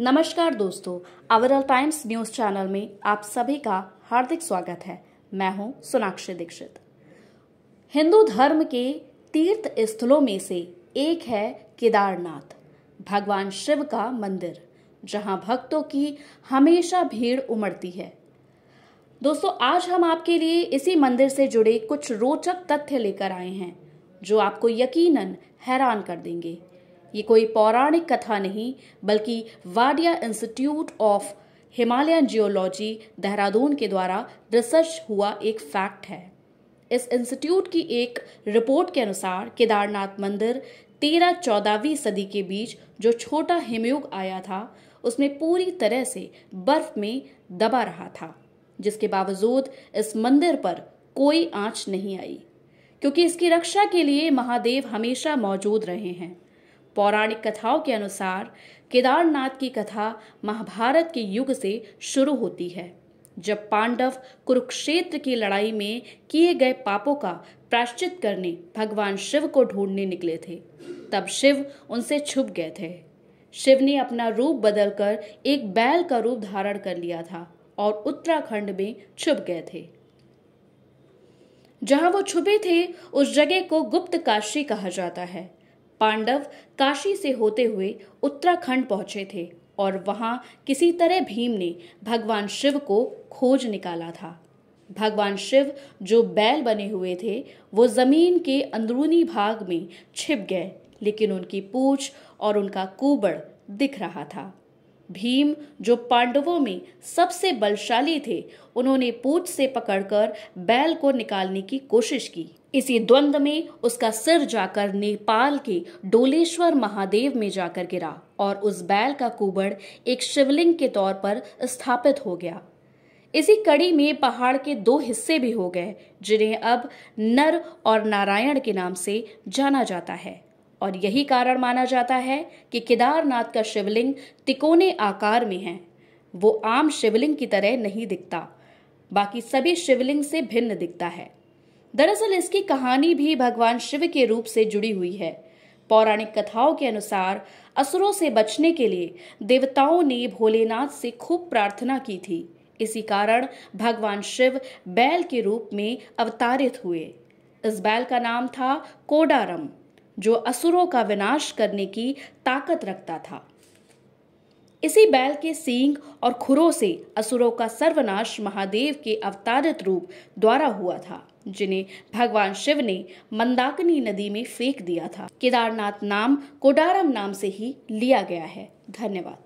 नमस्कार दोस्तों अवरल times news channel में आप सभी का हार्दिक स्वागत है मैं हूं सोनाक्षी दीक्षित हिंदू धर्म के तीर्थ स्थलों में से एक है केदारनाथ भगवान शिव का मंदिर जहां भक्तों की हमेशा भीड़ उमड़ती है दोस्तों आज हम आपके लिए इसी मंदिर से जुड़े कुछ रोचक तथ्य लेकर आए हैं जो आपको यकीनन हैरान कर देंगे ये कोई पौराणिक कथा नहीं बल्कि Wadia institute of Himalayan geology Dehradun के द्वारा रिसर्च हुआ एक फैक्ट है इस इंस्टीट्यूट की एक रिपोर्ट के अनुसार केदारनाथ मंदिर तेरह चौदहवीं सदी के बीच जो छोटा हिमयुग आया था उसमें पूरी तरह से बर्फ में दबा रहा था जिसके बावजूद इस मंदिर पर कोई आंच नहीं आई क्योंकि इसकी रक्षा के लिए महादेव हमेशा मौजूद रहे हैं पौराणिक कथाओं के अनुसार केदारनाथ की कथा महाभारत के युग से शुरू होती है जब पांडव कुरुक्षेत्र की लड़ाई में किए गए पापों का प्राश्चित करने भगवान शिव को ढूंढने निकले थे तब शिव उनसे छुप गए थे शिव ने अपना रूप बदलकर एक बैल का रूप धारण कर लिया था और उत्तराखंड में छुप गए थे जहां वो छुपे थे उस जगह को गुप्त काशी कहा जाता है पांडव काशी से होते हुए उत्तराखंड पहुंचे थे और वहां किसी तरह भीम ने भगवान शिव को खोज निकाला था भगवान शिव जो बैल बने हुए थे वो जमीन के अंदरूनी भाग में छिप गए लेकिन उनकी पूछ और उनका कुबड़ दिख रहा था भीम जो पांडवों में सबसे बलशाली थे उन्होंने पूछ से पकड़कर बैल को निकालने की कोशिश की इसी द्वंद में उसका सिर जाकर नेपाल के डोलेश्वर महादेव में जाकर गिरा और उस बैल का कुबड़ एक शिवलिंग के तौर पर स्थापित हो गया इसी कड़ी में पहाड़ के दो हिस्से भी हो गए जिन्हें अब नर और नारायण के नाम से जाना जाता है और यही कारण माना जाता है कि केदारनाथ का शिवलिंग तिकोने आकार में है वो आम शिवलिंग की तरह नहीं दिखता बाकी सभी शिवलिंग से भिन्न दिखता है दरअसल इसकी कहानी भी भगवान शिव के रूप से जुड़ी हुई है पौराणिक कथाओं के अनुसार असुरों से बचने के लिए देवताओं ने भोलेनाथ से खूब प्रार्थना की थी इसी कारण भगवान शिव बैल के रूप में अवतारित हुए इस बैल का नाम था कोडारम जो असुरों का विनाश करने की ताकत रखता था इसी बैल के सींग और खुरों से असुरों का सर्वनाश महादेव के अवतारित रूप द्वारा हुआ था जिन्हें भगवान शिव ने मंदाकिनी नदी में फेंक दिया था केदारनाथ नाम कोडारम नाम से ही लिया गया है धन्यवाद